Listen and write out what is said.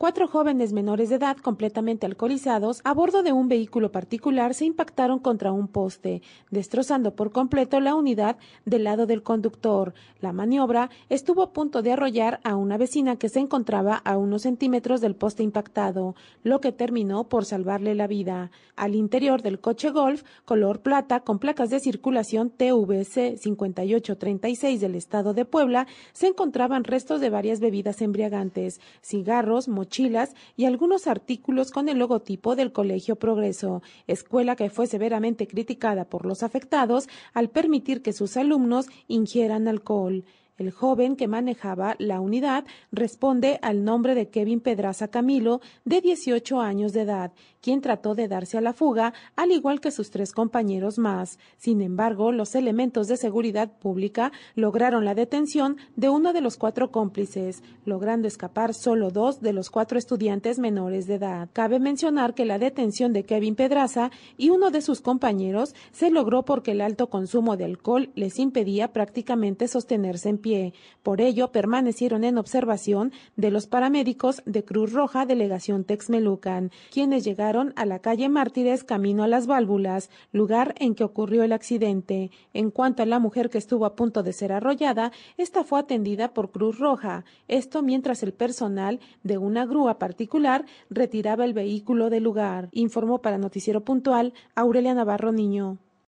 Cuatro jóvenes menores de edad completamente alcoholizados a bordo de un vehículo particular se impactaron contra un poste, destrozando por completo la unidad del lado del conductor. La maniobra estuvo a punto de arrollar a una vecina que se encontraba a unos centímetros del poste impactado, lo que terminó por salvarle la vida. Al interior del coche Golf, color plata, con placas de circulación TVC 5836 del estado de Puebla, se encontraban restos de varias bebidas embriagantes, cigarros, mochilas, chilas y algunos artículos con el logotipo del Colegio Progreso, escuela que fue severamente criticada por los afectados al permitir que sus alumnos ingieran alcohol. El joven que manejaba la unidad responde al nombre de Kevin Pedraza Camilo, de 18 años de edad, quien trató de darse a la fuga, al igual que sus tres compañeros más. Sin embargo, los elementos de seguridad pública lograron la detención de uno de los cuatro cómplices, logrando escapar solo dos de los cuatro estudiantes menores de edad. Cabe mencionar que la detención de Kevin Pedraza y uno de sus compañeros se logró porque el alto consumo de alcohol les impedía prácticamente sostenerse en pie por ello, permanecieron en observación de los paramédicos de Cruz Roja, delegación Texmelucan, quienes llegaron a la calle Mártires, camino a las válvulas, lugar en que ocurrió el accidente. En cuanto a la mujer que estuvo a punto de ser arrollada, esta fue atendida por Cruz Roja. Esto mientras el personal de una grúa particular retiraba el vehículo del lugar, informó para Noticiero Puntual Aurelia Navarro Niño.